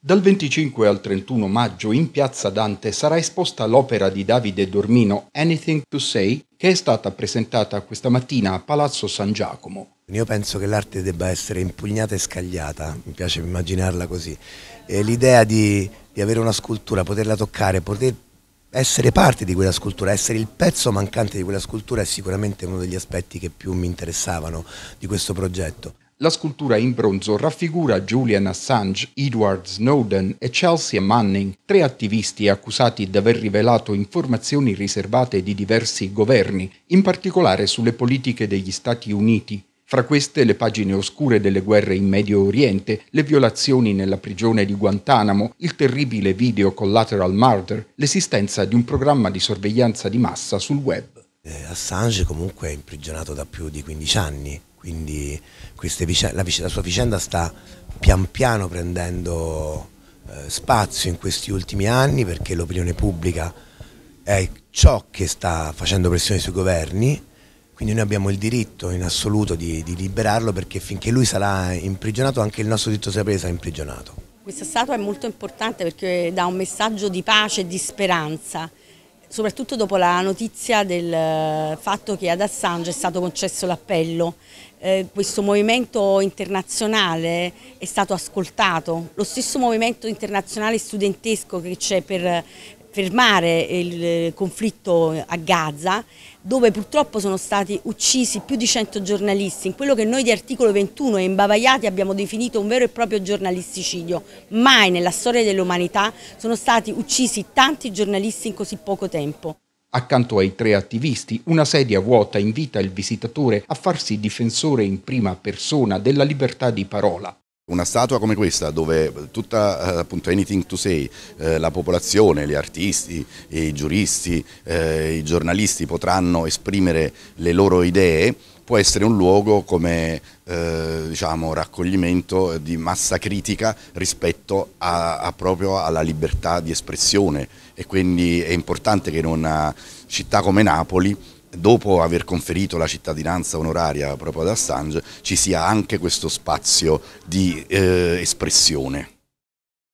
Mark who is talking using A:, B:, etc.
A: Dal 25 al 31 maggio in Piazza Dante sarà esposta l'opera di Davide Dormino Anything to Say che è stata presentata questa mattina a Palazzo San Giacomo.
B: Io penso che l'arte debba essere impugnata e scagliata, mi piace immaginarla così. E l'idea di, di, avere una scultura, poterla toccare, poter essere parte di quella scultura, essere il pezzo mancante di quella scultura è sicuramente uno degli aspetti che più mi interessavano di questo progetto. La scultura in bronzo raffigura Julian Assange,
A: Edward Snowden e Chelsea Manning, tre attivisti accusati di aver rivelato informazioni riservate di diversi governi, in particolare sulle politiche degli Stati Uniti. Fra queste le pagine oscure delle guerre in Medio Oriente, le violazioni nella prigione di Guantanamo, il terribile video Collateral Murder, l'esistenza di un
B: programma di sorveglianza di massa sul web. Eh, Assange comunque è imprigionato da più di 15 anni quindi vicende, la, la, sua vicenda sta pian piano prendendo eh, spazio in questi ultimi anni perché l'opinione pubblica è ciò che sta facendo pressione sui governi, quindi noi abbiamo il diritto in assoluto di, di liberarlo perché finché lui sarà imprigionato anche il nostro diritto sarà sarà imprigionato.
C: Questa statua è molto importante perché dà un messaggio di pace e di speranza soprattutto dopo la notizia del eh, fatto che ad Assange è stato concesso l'appello. Eh, questo movimento internazionale è stato ascoltato, lo stesso movimento internazionale studentesco che c'è per, fermare il eh, conflitto a Gaza dove purtroppo sono stati uccisi più di 100 giornalisti, in quello che noi di articolo 21 e imbavagliati abbiamo definito un vero e proprio giornalisticidio. Mai nella storia dell'umanità sono stati uccisi tanti giornalisti in così poco tempo.
A: Accanto ai tre attivisti, una sedia vuota invita il visitatore a farsi difensore in prima persona della libertà di parola. Una statua come questa dove
D: tutta eh, appunto anything to say, eh, la popolazione, gli artisti, i giuristi, eh, i giornalisti potranno esprimere le loro idee può essere un luogo come eh, diciamo, raccoglimento di massa critica rispetto a, a proprio alla libertà di espressione e quindi è importante che in una città come Napoli dopo aver conferito la cittadinanza onoraria proprio ad Assange ci sia anche questo spazio di eh, espressione.